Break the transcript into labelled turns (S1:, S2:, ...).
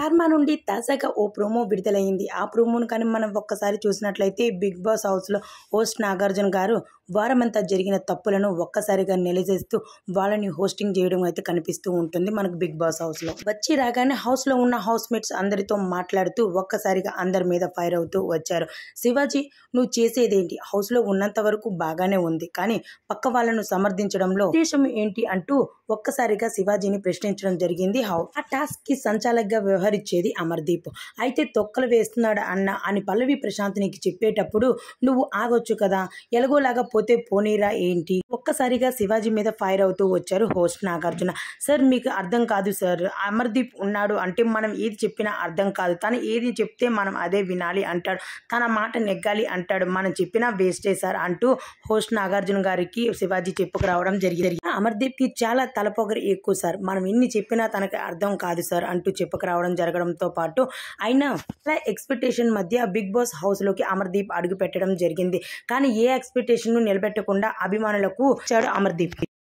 S1: కర్మ నుండి తాజాగా ఓ ప్రోమో విడుదలైంది ఆ ప్రోమోను కానీ మనం ఒక్కసారి చూసినట్లయితే బిగ్ బాస్ హౌస్లో హోస్ట్ నాగార్జున గారు వారమంతా జరిగిన తప్పులను ఒక్కసారిగా నిలజేస్తూ వాళ్ళని హోస్టింగ్ చేయడం అయితే కనిపిస్తూ ఉంటుంది మనకు బిగ్ బాస్ హౌస్లో వచ్చి రాగానే హౌస్లో ఉన్న హౌస్ మేట్స్ అందరితో మాట్లాడుతూ ఒక్కసారిగా అందరి మీద ఫైర్ అవుతూ వచ్చారు శివాజీ నువ్వు చేసేదేంటి హౌస్లో ఉన్నంత వరకు బాగానే ఉంది కానీ పక్క వాళ్ళను సమర్థించడంలో ఉద్దేశం ఏంటి అంటూ ఒక్కసారిగా శివాజీని ప్రశ్నించడం జరిగింది హౌ ఆ టాస్క్ కి సంచాలకగా వ్యవహరించేది అమర్దీప్ అయితే తొక్కలు వేస్తున్నాడు అన్న అని పల్లవి ప్రశాంత్ నీకు చెప్పేటప్పుడు నువ్వు ఆగొచ్చు కదా ఎలాగోలాగా పోతే పోనీరా ఏంటి ఒక్కసారిగా శివాజీ మీద ఫైర్ అవుతూ వచ్చారు హోస్ట్ నాగార్జున సార్ మీకు అర్థం కాదు సార్ అమర్దీప్ ఉన్నాడు అంటే మనం ఏది చెప్పినా అర్థం కాదు తను ఏది చెప్తే మనం అదే వినాలి అంటాడు తన మాట నెగ్గాలి అంటాడు మనం చెప్పినా వేస్టే సార్ అంటూ హోస్ట్ నాగార్జున గారికి శివాజీ చెప్పుకు రావడం జరిగింది అమర్దీప్ కి చాలా తలపొగరు ఎక్కువ సార్ మనం ఇన్ని చెప్పినా తనకి అర్థం కాదు సార్ అంటూ చెప్పుకురావడం జరగడంతో పాటు అయినా ఎక్స్పెక్టేషన్ మధ్య బిగ్ బాస్ హౌస్ లోకి అమర్దీప్ అడుగు పెట్టడం జరిగింది కానీ ఏ ఎక్స్పెక్టేషన్ను నిలబెట్టకుండా అభిమానులకు చాడు అమర్దీప్